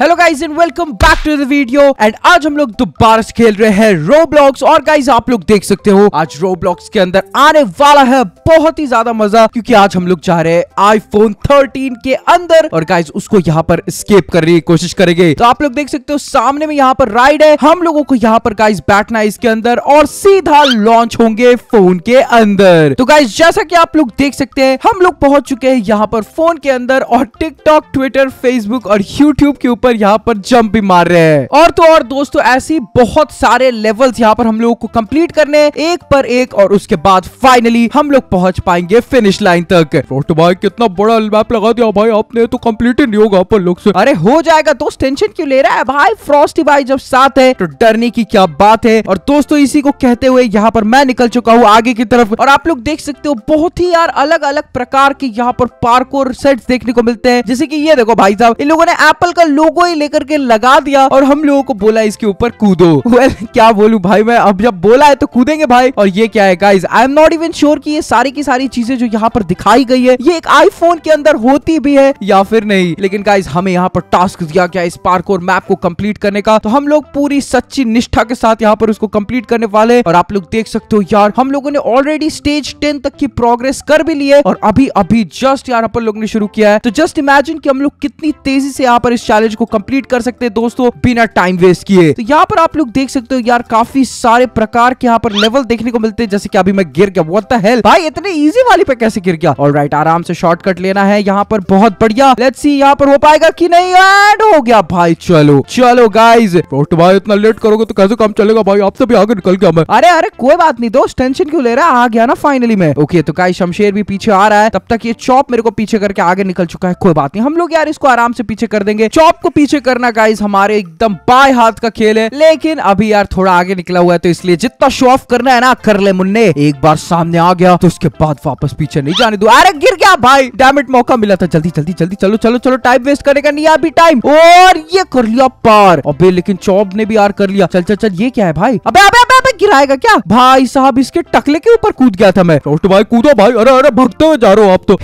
hello guys and welcome back to the video and आज हम लोग दोबारा से खेल रहे हैं रोब्लॉक्स और गाइस आप लोग देख सकते हो आज रोब्लॉक्स के अंदर आने वाला है बहुत ही ज्यादा मजा क्योंकि आज हम लोग जा रहे हैं आईफोन 13 के अंदर और गाइस उसको यहाँ पर स्केप करने की कोशिश करेंगे तो आप लोग देख सकते हो सामने में यहाँ पर राइड है हम लोगों को यहाँ पर गाइस बैठना है इसके अंदर और सीधा लॉन्च होंगे फोन के अंदर तो गाइस जैसा की आप लोग देख सकते हैं हम लोग पहुंच चुके हैं यहाँ पर फोन के अंदर और टिकटॉक ट्विटर फेसबुक और यूट्यूब के ऊपर पर यहाँ पर जंप भी मार रहे हैं और तो और दोस्तों ऐसे बहुत सारे लेवल्स यहाँ पर हम लोगों को कंप्लीट करने हैं एक पर एक और उसके बाद फाइनली हम लोग पहुंच पाएंगे फिनिश लाइन तक तो भाई कितना बड़ा मैप लगा दिया भाई आपने तो कम्प्लीट ही नहीं होगा अपन लोग से अरे हो जाएगा दोस्त टेंशन क्यों ले रहा है भाई फ्रॉस्टी भाई जब साथ है तो डरने की क्या बात है और दोस्तों इसी को कहते हुए यहाँ पर मैं निकल चुका हूँ आगे की तरफ और आप लोग देख सकते हो बहुत ही यार अलग अलग प्रकार के यहाँ पर पार्क और सेट देखने को मिलते हैं जैसे कि ये देखो भाई साहब इन लोगों ने एप्पल का लोग को ही लेकर के लगा दिया और हम लोगों को बोला इसके ऊपर कूदो वेल well, क्या बोलू भाई मैं अब जब बोला है तो कूदेंगे भाई और ये क्या है guys I am not even sure की ये सारी की सारी चीजें जो यहाँ पर दिखाई गई है ये एक आईफोन के अंदर होती भी है या फिर नहीं लेकिन गाइज हमें यहाँ पर टास्क दिया गया इस पार्क और मैप को कम्प्लीट करने का तो हम लोग पूरी सच्ची निष्ठा के साथ यहाँ पर उसको कम्प्लीट करने वाले और आप लोग देख सकते हो यार हम लोगों ने ऑलरेडी स्टेज टेन तक की प्रोग्रेस कर भी ली है और अभी अभी जस्ट यहाँ पर लोगों ने शुरू किया है तो जस्ट इमेजिन की हम लोग कितनी तेजी से यहाँ पर इस चैलेंज को कंप्लीट कर सकते हैं दोस्तों बिना टाइम वेस्ट किए तो यहाँ पर आप लोग देख सकते हो यार काफी सारे प्रकार के यहाँ पर लेवल देखने को मिलते हैं जैसे कि अभी मैं गिर गया व्हाट हेल्प भाई इतने इजी वाली पे कैसे गिर गया और राइट आराम से शॉर्टकट लेना है यहाँ पर बहुत बढ़िया लेट्स सी यहाँ पर हो पाएगा कि नहीं एड हो गया भाई चलो चलो गाइज भाई इतना लेट करोगे तो कैसे काम चलेगा भाई आपसे भी आगे निकल गया मैं अरे अरे कोई बात नहीं दोस्त टेंशन क्यों ले रहा आ गया ना फाइनली मैं ओके तो गाइस शमशेर भी पीछे आ रहा है तब तक ये चॉप मेरे को पीछे करके आगे निकल चुका है कोई बात नहीं हम लोग यार इसको आराम से पीछे कर देंगे चॉप को पीछे करना गाइज हमारे एकदम बाय हाथ का खेल है लेकिन अभी यार थोड़ा आगे निकला हुआ है तो इसलिए जितना शो ऑफ करना है ना कर ले मुन्ने एक बार सामने आ गया तो उसके बाद वापस पीछे नहीं जाने दो अरे गिर गया भाई डैमेट मौका मिला था जल्दी जल्दी जल्दी चलो चलो चलो टाइम वेस्ट करने का नहीं अभी टाइम और ये कर लिया पार अबे लेकिन चौब ने भी यार कर लिया चल चल चल ये क्या है भाई अबे अबे अबे, अबे गिराएगा क्या भाई साहब इसके टकले के ऊपर कूद गया था मैं तो भाई कूदो भाई अरे अरे भगते हुए जा रहे हो आप तो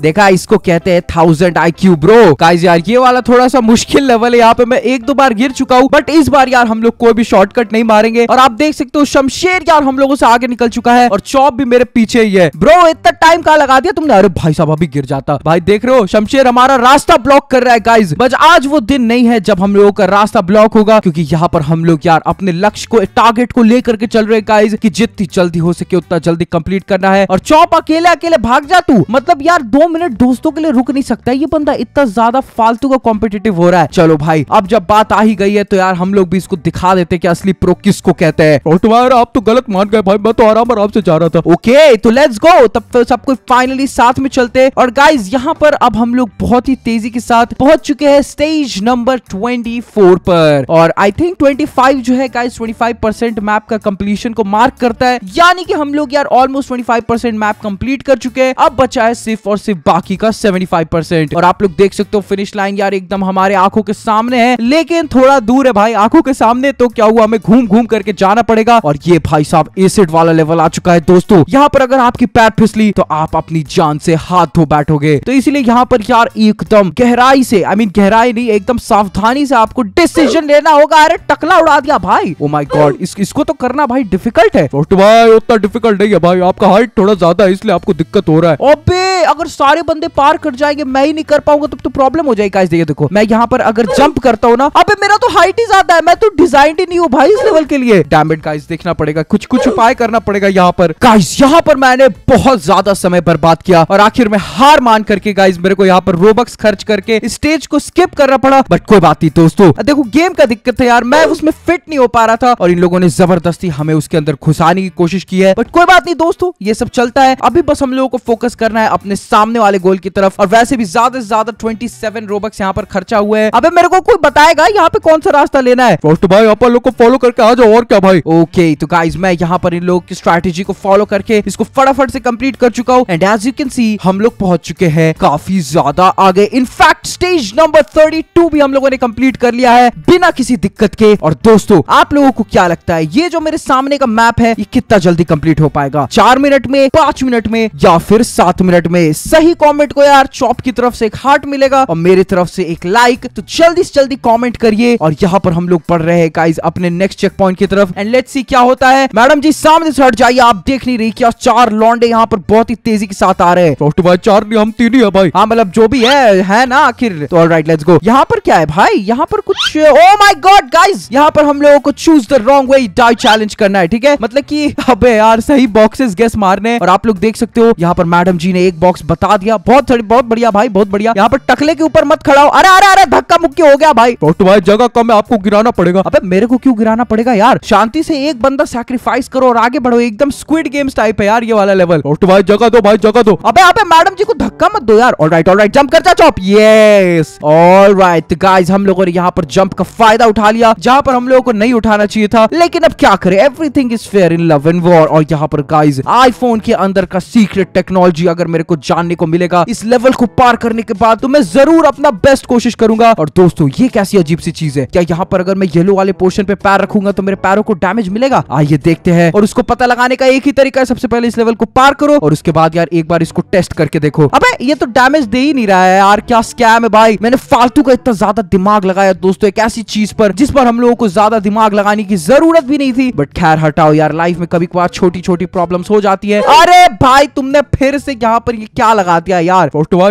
देखा इसको कहते हैं थाउजेंड आई क्यू ब्रो का यार ये वाला थोड़ा सा मुश्किल लेवल है यहाँ पे मैं एक दो बार गिर चुका हूँ बट इस बार यार हम लोग कोई भी शॉर्टकट नहीं मारेंगे और आप देख सकते हो शमशेर यार हम लोगों से आगे निकल चुका है और चौप भी मेरे पीछे ही है ब्रो इतना टाइम कहा लगा दिया तुमने अरे भाई साहब अभी गिर जाता भाई देख रहे हो शमशेर हमारा रास्ता ब्लॉक कर रहा है गाइज बट आज वो दिन नहीं है जब हम लोगों का रास्ता ब्लॉक होगा क्योंकि यहाँ पर हम लोग यार अपने लक्ष्य को टारगेट को लेकर के चल रहे गाइज की जितनी जल्दी हो सके उतना जल्दी कम्प्लीट करना है और चौप अकेले अकेले भाग जा तू मतलब यार दो मिनट दोस्तों के लिए रुक नहीं सकता ये बंदा इतना ज्यादा फालतू का कॉम्पिटेटिव हो रहा है चलो भाई अब जब बात आ ही गई है तो यार हम लोग भी इसको दिखा देते कि असली प्रो किस को कहते हैं और तुम्हारा आप तो गलत मान गए भाई मैं तो आराम आराम से जा रहा था ओके तो लेट्स गो तब तो सबको फाइनली साथ में चलते और गाइज यहाँ पर अब हम लोग बहुत ही तेजी के साथ पहुंच चुके हैं स्टेज नंबर 24 पर और आई थिंक 25 जो है गाइज 25 परसेंट मैप का कंप्लीशन को मार्क करता है यानी कि हम लोग यार ऑलमोस्ट 25 परसेंट मैप कम्प्लीट कर चुके हैं अब बचा है सिर्फ और सिर्फ बाकी का 75 परसेंट और आप लोग देख सकते हो फिनिश लाइन यार एक एकदम हमारे आंखों के सामने है लेकिन थोड़ा दूर है भाई आंखों के सामने तो क्या हुआ हमें घूम घूम करके जाना पड़ेगा और ये भाई साहब एसिड वाला लेवल आ चुका है दोस्तों यहाँ पर अगर आपकी पैर फिसली तो आप अपनी जान से हाथ धो बैठोगे तो इसीलिए यहाँ पर यार एकदम गहराई से आई मीन गहराई नहीं एकदम सावधानी से आपको डिसीजन लेना होगा अरे टकला उड़ा दिया भाई ओ माई गॉड इसको तो करना भाई डिफिकल्ट है भाई उतना डिफिकल्ट नहीं है भाई आपका हाइट थोड़ा ज्यादा है इसलिए आपको दिक्कत हो रहा है अबे अगर सारे बंदे पार कर जाएंगे मैं ही नहीं कर पाऊंगा तब तो, तो प्रॉब्लम हो जाएगी देखो देखो मैं यहाँ पर अगर जंप करता हूँ ना अब मेरा तो हाइट ही ज्यादा है मैं तो डिजाइन ही नहीं हूँ भाई इस लेवल के लिए डैमेड गाइस देखना पड़ेगा कुछ कुछ उपाय करना पड़ेगा यहाँ पर गाइस यहाँ पर मैंने बहुत ज्यादा समय बर्बाद किया और आखिर में हार मान करके गाइस मेरे को यहाँ पर रोबक्स खर्च करके स्टेज को स्किप करना पड़ा बट कोई बात नहीं दोस्तों देखो गेम का दिक्कत है यार मैं उसमें फिट नहीं हो पा रहा था और इन लोगों ने जबरदस्ती हमें उसके अंदर घुसाने की कोशिश की है बट कोई बात नहीं दोस्तों ये सब चलता है अभी बस हम लोगों को फोकस करना है अपने सामने वाले गोल की तरफ और वैसे भी ज्यादा से ज्यादा ट्वेंटी सेवन रोबक्स यहाँ पर खर्चा हुआ है अबे मेरे को कोई बताएगा यहाँ पे कौन सा रास्ता लेना है फर्स्ट भाई आप लोग को फॉलो करके आ जाओ और क्या भाई ओके तो गाइज मैं यहाँ पर इन लोगों की स्ट्रेटेजी को फॉलो करके इसको फटाफट से कम्प्लीट कर चुका हूँ and as you can see हम लोग पहुंच चुके हैं काफी ज्यादा आगे in fact stage number thirty two भी हम लोगों ने कम्प्लीट कर लिया है बिना किसी दिक्कत के और दोस्तों आप लोगों को क्या लगता है ये जो मेरे सामने का मैप है ये कितना जल्दी कम्प्लीट हो पाएगा चार मिनट में पांच मिनट में या फिर सात मिनट में सही कॉमेंट को यार चौप की तरफ से एक हार्ट मिलेगा और मेरी तरफ से एक एक लाइक तो जल्दी से जल्दी कॉमेंट करिए और यहाँ पर हम लोग पढ़ रहे हैं गाइज अपने नेक्स्ट चेक पॉइंट की तरफ एंड लेट सी क्या होता है मैडम जी सामने से हट जाइए आप देख नहीं रही क्या चार लॉन्डे यहाँ पर बहुत ही तेजी के साथ आ रहे हैं तो भाई चार नहीं हम तीन ही है भाई हाँ मतलब जो भी है है ना आखिर तो ऑल राइट लेट्स गो यहाँ पर क्या है भाई यहाँ पर कुछ ओ माय गॉड गाइस यहाँ पर हम लोगों को choose the wrong way die challenge करना है ठीक है मतलब कि अब यार सही बॉक्सेस गेस मारने और आप लोग देख सकते हो यहाँ पर मैडम जी ने एक बॉक्स बता दिया बहुत बहुत बढ़िया भाई बहुत बढ़िया यहाँ पर टकले के ऊपर मत खड़ा हो अरे अरे अरे धक्का मुक्की हो गया भाई और तुम्हारी जगह कम है आपको गिराना पड़ेगा अबे मेरे को क्यों गिराना पड़ेगा यार शांति से एक बंदा सैक्रीफाइस करो और आगे बढ़ो एकदम स्क्विड गेम्स टाइप है यार ये वाला लेवल और तुम्हारी जगह दो भाई जगह दो अबे अबे मैडम जी को धक्का मत दो यार all right all right jump कर जा चॉप यस राइट गाइज हम लोगों ने यहाँ पर जंप का फायदा उठा लिया जहाँ पर हम लोगों को नहीं उठाना चाहिए था लेकिन अब क्या करे everything is fair in love and war और यहाँ पर गाइज आईफोन के अंदर का सीक्रेट टेक्नोलॉजी अगर मेरे को जानने को मिलेगा इस लेवल को पार करने के बाद तो मैं जरूर अपना बेस्ट कोशिश करूंगा और दोस्तों ये कैसी अजीब सी चीज है क्या यहाँ पर अगर मैं येलो वाले पोर्शन पे पैर रखूंगा तो मेरे पैरों को डैमेज मिलेगा आइए देखते हैं और उसको पता लगाने का एक ही तरीका है सबसे पहले इस लेवल को पार करो और उसके बाद यार एक बार इसको टेस्ट करके देखो अब ये तो डैमेज दे ही नहीं रहा है यार क्या स्कैम है भाई मैंने फालतू का इतना ज्यादा दिमाग लगाया दोस्तों एक ऐसी चीज पर जिस पर हम लोगों को ज्यादा दिमाग लगाने की जरूरत भी नहीं थी बट खैर हटाओ यार लाइफ में कभी कभार छोटी छोटी प्रॉब्लम हो जाती है अरे भाई तुमने फिर से यहाँ पर ये क्या लगा दिया यार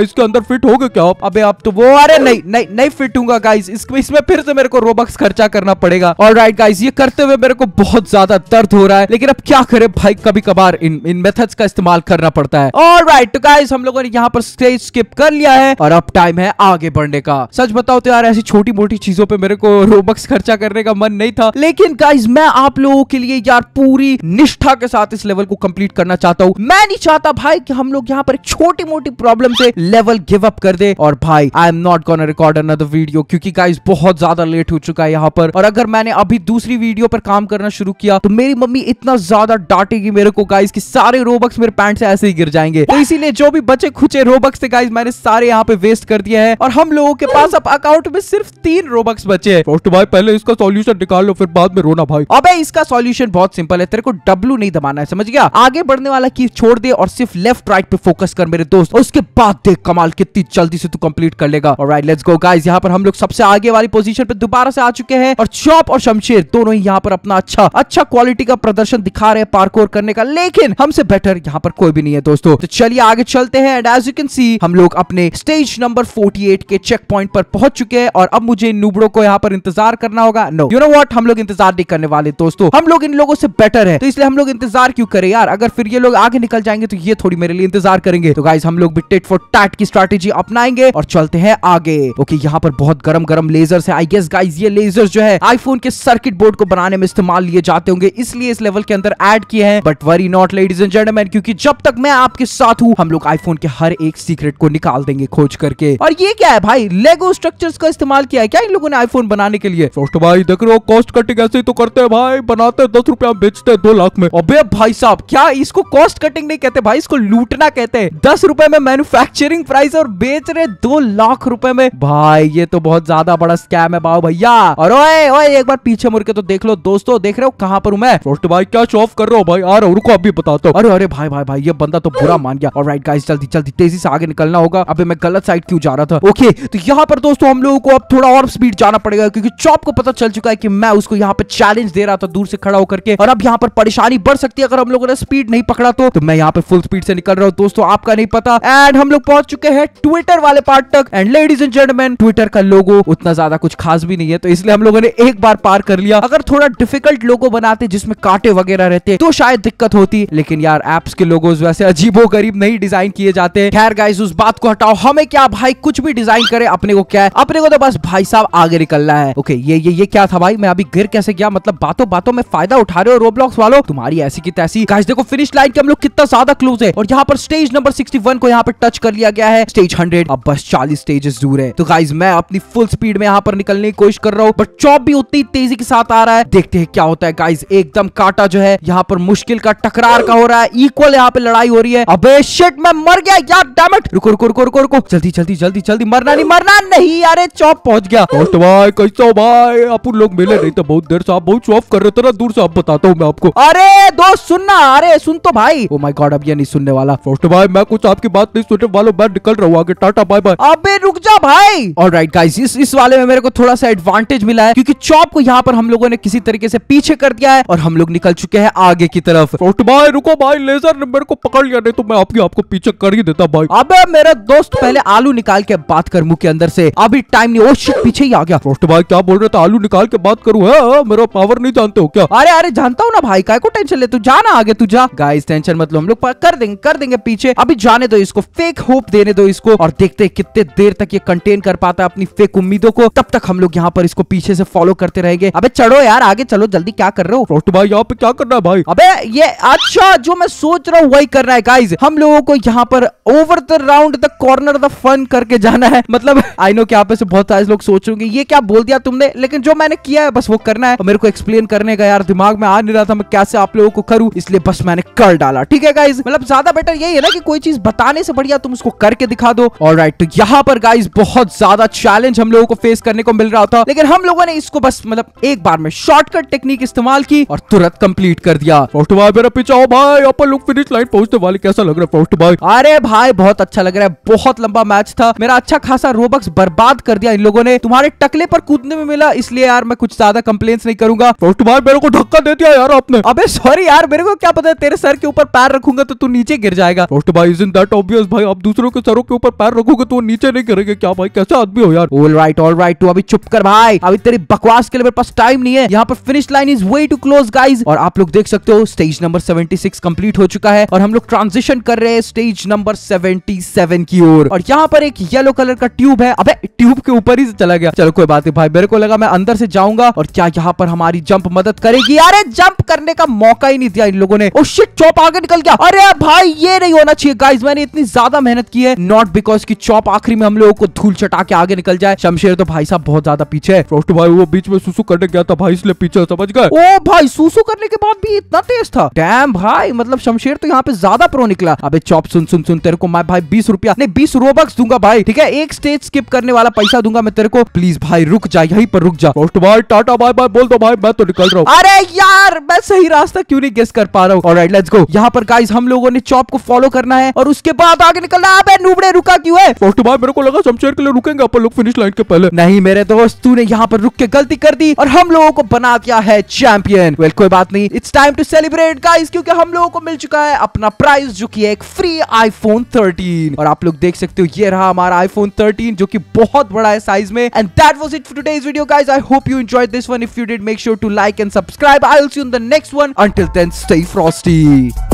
इसके अंदर फिट हो गए क्या अब तो वो अरे नहीं नहीं नहीं नहीं फिटूंगा गाइज इसमें इसमें फिर से मेरे को रोबक्स खर्चा करना पड़ेगा और राइट गाइज ये करते हुए मेरे को बहुत ज्यादा दर्द हो रहा है लेकिन अब क्या करे भाई कभी कभार इन इन मेथड्स का इस्तेमाल करना पड़ता है और राइट गाइज हम लोगों ने यहाँ पर स्टेज स्किप कर लिया है और अब टाइम है आगे बढ़ने का सच बताओ तो यार ऐसी छोटी मोटी चीजों पे मेरे को रोबक्स खर्चा करने का मन नहीं था लेकिन गाइज मैं आप लोगों के लिए यार पूरी निष्ठा के साथ इस लेवल को कंप्लीट करना चाहता हूँ मैं नहीं चाहता भाई कि हम लोग यहाँ पर छोटी मोटी प्रॉब्लम से लेवल गिव अप कर दे और भाई I am not gone gonna record another video क्योंकि गाइस बहुत ज्यादा लेट हो चुका है यहाँ पर और अगर मैंने अभी दूसरी वीडियो पर काम करना शुरू किया तो मेरी मम्मी इतना ज्यादा डांटेगी मेरे को गाइस की सारे रोबक्स मेरे पैंट से ऐसे ही गिर जाएंगे तो इसीलिए जो भी बचे खुचे रोबक्स थे गाइज मैंने सारे यहाँ पे वेस्ट कर दिया है और हम लोगों के पास अब अकाउंट में सिर्फ तीन रोबक्स बचे हैं भाई पहले इसका सोल्यूशन निकाल लो फिर बाद में रोना भाई अब इसका सोल्यूशन बहुत सिंपल है तेरे को डब्लू नहीं दबाना है समझ गया आगे बढ़ने वाला की छोड़ दे और सिर्फ लेफ्ट राइट पे फोकस कर मेरे दोस्त उसके बाद देख कमाल कितनी जल्दी से तू कंप्लीट कर लेगा और राइट लेट्स गो गाइस यहाँ पर हम लोग सबसे आगे वाली पोजीशन पे दोबारा से आ चुके हैं और चौप और शमशेर दोनों ही यहाँ पर अपना अच्छा अच्छा क्वालिटी का प्रदर्शन दिखा रहे हैं पार्कोर करने का लेकिन हमसे बेटर यहाँ पर कोई भी नहीं है दोस्तों तो चलिए आगे चलते हैं and as you can see हम लोग अपने स्टेज नंबर फोर्टी के चेक पॉइंट पर पहुंच चुके हैं और अब मुझे इन नूबड़ो को यहाँ पर इंतजार करना होगा नो यू नो वॉट हम लोग इंतजार नहीं करने वाले दोस्तों हम लोग इन लोगों से बेटर है तो इसलिए हम लोग इंतजार क्यों करें यार अगर फिर ये लोग आगे निकल जाएंगे तो ये थोड़ी मेरे लिए इंतजार करेंगे तो गाइज हम लोग भी टेट फॉर टैट की स्ट्रेटेजी अपनाएंगे और चलते हैं आगे ओके यहाँ पर बहुत गरम गरम लेजर्स है आई गेस गाइज ये लेजर जो है आईफोन के सर्किट बोर्ड को बनाने में इस्तेमाल लिए जाते होंगे इसलिए इस लेवल के अंदर एड किए हैं but worry not ladies and gentleman क्योंकि जब तक मैं आपके साथ हूँ हम लोग आईफोन के हर एक सीक्रेट को निकाल देंगे खोज करके और ये क्या है भाई लेगो स्ट्रक्चर्स का इस्तेमाल किया है क्या इन लोगों ने आईफोन बनाने के लिए तो भाई देख रहे हो कॉस्ट कटिंग ऐसे ही तो करते हैं भाई बनाते हैं दस रुपया बेचते हैं दो लाख में अबे भाई साहब क्या इसको कॉस्ट कटिंग नहीं कहते भाई इसको लूटना कहते हैं दस रुपए में मैन्युफैक्चरिंग प्राइस और बेच रहे दो लाख रुपए में भाई ये तो बहुत ज्यादा बड़ा स्कैम है बाबू भैया और ओए ओए एक बार पीछे मुड़ के तो देख लो दोस्तों देख रहे हो कहाँ पर हूँ मैं फ्रोस्ट भाई क्या शॉफ कर रहा हो भाई और रुको अभी बताता हूँ अरे अरे भाई भाई भाई ये बंदा तो बुरा मान गया और राइट गाइस जल्दी जल्दी तेजी से आगे निकलना होगा अभी मैं गलत साइड क्यों जा रहा था ओके तो यहाँ पर दोस्तों हम लोगों को अब थोड़ा और स्पीड जाना पड़ेगा क्योंकि चौप को पता चल चुका है की मैं उसको यहाँ पे चैलेंज दे रहा था दूर से खड़ा होकर के और अब यहाँ पर परेशानी बढ़ सकती है अगर हम लोगों ने स्पीड नहीं पकड़ा तो।, तो मैं यहाँ पे फुल स्पीड से निकल रहा हूँ दोस्तों आपका नहीं पता एंड हम लोग पहुंच चुके हैं ट्विटर वाले पार्ट तक and ladies and measurement Twitter का लोगो उतना ज्यादा कुछ खास भी नहीं है तो इसलिए हम लोगों ने एक बार पार कर लिया अगर थोड़ा डिफिकल्ट लोगो बनाते जिसमें कांटे वगैरह रहते तो शायद दिक्कत होती लेकिन यार एप्स के लोगो वैसे अजीबो गरीब नहीं डिजाइन किए जाते हैं खैर गाइस उस बात को हटाओ हमें क्या भाई कुछ भी डिजाइन करे अपने को क्या है अपने को तो बस भाई साहब आगे निकलना है ओके ये ये ये क्या था भाई मैं अभी गिर कैसे गया मतलब बातों बातों में फायदा उठा रहे हो रोब्लॉक्स वालों तुम्हारी ऐसी की तैसी गाइस देखो फिनिश लाइन के हम लोग कितना ज्यादा क्लोज है और यहाँ पर स्टेज नंबर सिक्सटी को यहाँ पर टच कर लिया गया है स्टेज हंड्रेड अब बस चालीस स्टेजेस दूर है में तो गाइज मैं अपनी फुल स्पीड में यहाँ पर निकलने की कोशिश कर रहा हूँ पर चौप भी उतनी तेजी के साथ आ रहा है देखते हैं क्या होता है गाइज एकदम काटा जो है यहाँ पर मुश्किल का टकरार का हो रहा है इक्वल यहाँ पे लड़ाई हो रही है अबे शिट मैं मर गया यार डैमेट रुको रुको रुको रुको रुको जल्दी जल्दी जल्दी जल्दी मरना नहीं मरना नहीं अरे चौप पहुंच गया तो भाई कैसे हो भाई आप लोग मिले नहीं तो बहुत देर से आप बहुत चौप कर रहे थे ना दूर से आप बताता हूँ मैं आपको अरे दोस्त सुनना अरे सुन तो भाई ओ माय गॉड अब ये नहीं सुनने वाला फर्स्ट भाई मैं कुछ आपकी बात नहीं सुनने वालों मैं निकल रहा हूँ आगे टाटा बाय बाय अबे रुक जा भाई भाई और राइट गाइज इस इस वाले में मेरे को थोड़ा सा एडवांटेज मिला है क्योंकि चॉप को यहाँ पर हम लोगों ने किसी तरीके से पीछे कर दिया है और हम लोग निकल चुके हैं आगे की तरफ भाई रुको भाई लेजर ने मेरे को पकड़ लिया नहीं तो मैं आपकी आपको पीछे कर ही देता भाई अब मेरा दोस्त पहले आलू निकाल के बात कर मुंह के अंदर से अभी टाइम नहीं ओ oh पीछे ही आ गया फ्रोस्ट भाई क्या बोल रहे थे आलू निकाल के बात करूँ हाँ, है हाँ, मेरा पावर नहीं जानते हो क्या अरे अरे जानता हूँ ना भाई काय को टेंशन ले तू जा ना आगे तू जा गाइस टेंशन मतलब हम लोग कर देंगे कर देंगे पीछे अभी जाने दो इसको फेक होप देने दो इसको और देखते कितने देर तक ये कंटेन मेंटेन कर पाता है अपनी फेक उम्मीदों को तब तक हम लोग यहाँ पर इसको पीछे से फॉलो करते रहेंगे अबे चढ़ो यार आगे चलो जल्दी क्या कर रहे हो भाई यहाँ पे क्या करना है भाई अबे ये अच्छा जो मैं सोच रहा हूँ वही करना है गाइज हम लोगों को यहाँ पर over the round the corner the fun करके जाना है मतलब आई नो क्या आप से बहुत सारे लोग सोचोगे ये क्या बोल दिया तुमने लेकिन जो मैंने किया है बस वो करना है मेरे को एक्सप्लेन करने का यार दिमाग में आ नहीं रहा था मैं कैसे आप लोगों को करूँ इसलिए बस मैंने कर डाला ठीक है गाइज मतलब ज्यादा बेटर यही है ना कि कोई चीज बताने से बढ़िया तुम उसको करके दिखा दो और राइट तो यहाँ पर गाइज बहुत बहुत ज्यादा चैलेंज हम लोगों को फेस करने को मिल रहा था लेकिन हम लोगों ने इसको बस मतलब एक बार में शॉर्टकट टेक्निक इस्तेमाल की और तुरंत कंप्लीट कर दिया फोर्ट भाई मेरा पीछे आओ भाई अपन लोग फिनिश लाइन पहुंचने वाले कैसा लग रहा है फोर्ट भाई अरे भाई बहुत अच्छा लग रहा है बहुत लंबा मैच था मेरा अच्छा खासा रोबक्स बर्बाद कर दिया इन लोगों ने तुम्हारे टकले पर कूदने में मिला इसलिए यार मैं कुछ ज्यादा कंप्लेन नहीं करूंगा फोर्ट भाई मेरे को धक्का दे दिया यार आपने अबे सॉरी यार मेरे को क्या पता है तेरे सर के ऊपर पैर रखूंगा तो तू नीचे गिर जाएगा फोर्ट भाई इज इन दैट ऑब्वियस भाई आप दूसरों के सरों के ऊपर पैर रखोगे तो नीचे नहीं गिरेगा क्या भाई कैसे आदमी हो यार ऑल राइट ऑल राइट तू अभी चुप कर भाई अभी तेरी बकवास के लिए मेरे पास टाइम नहीं है यहाँ पर finish line is way too close guys और आप लोग देख सकते हो stage number seventy six complete हो चुका है और हम लोग ट्रांजिशन कर रहे हैं स्टेज नंबर सेवेंटी सेवन की ओर और यहाँ पर एक येलो कलर का ट्यूब है अब ट्यूब के ऊपर ही चला गया चलो कोई बात नहीं भाई मेरे को लगा मैं अंदर से जाऊंगा और क्या यहाँ पर हमारी जंप मदद करेगी अरे जंप करने का मौका ही नहीं दिया इन लोगों ने उस oh चौप आगे निकल गया अरे भाई ये नहीं होना चाहिए गाइज मैंने इतनी ज्यादा मेहनत की है नॉट बिकॉज की चौप आखिरी में हम लोगों को धूल चटा के आगे निकल जाए शमशेर तो भाई साहब बहुत ज्यादा पीछे है फ्रोस्ट भाई वो बीच में सुसु करने गया था भाई इसलिए पीछे समझ गए ओ भाई सुसु करने के बाद भी इतना तेज था डैम भाई मतलब शमशेर तो यहाँ पे ज्यादा प्रो निकला अबे चॉप सुन सुन सुन तेरे को मैं भाई बीस रुपया नहीं बीस रोबक्स दूंगा भाई ठीक है एक स्टेज स्किप करने वाला पैसा दूंगा मैं तेरे को प्लीज भाई रुक जा यहीं पर रुक जा फ्रोस्ट भाई टाटा बाय बाय बोल दो भाई मैं तो निकल रहा हूँ अरे यार मैं सही रास्ता क्यों नहीं गेस कर पा रहा हूँ ऑलराइट लेट्स गो यहाँ पर गाइस हम लोगों ने चॉप को फॉलो करना है और उसके बाद आगे निकलना है अबे नुबड़े रुका क्यों है फ्रोस्ट भाई मेरे को लगा शमशेर के लिए रुकेंगे अपन लोग फिनिश लाइन के पहले नहीं मेरे दोस्त तूने यहाँ पर रुक के गलती कर दी और हम लोगों को बना दिया है चैंपियन वेल कोई बात नहीं it's time to celebrate guys क्योंकि हम लोगों को मिल चुका है अपना प्राइस जो की एक फ्री आईफोन थर्टीन और आप लोग देख सकते हो ये रहा हमारा आईफोन थर्टीन जो की बहुत बड़ा है साइज में and that was it for today's video guys I hope you enjoyed this one if you did make sure to like and subscribe I will see you in the next one until then stay Frosty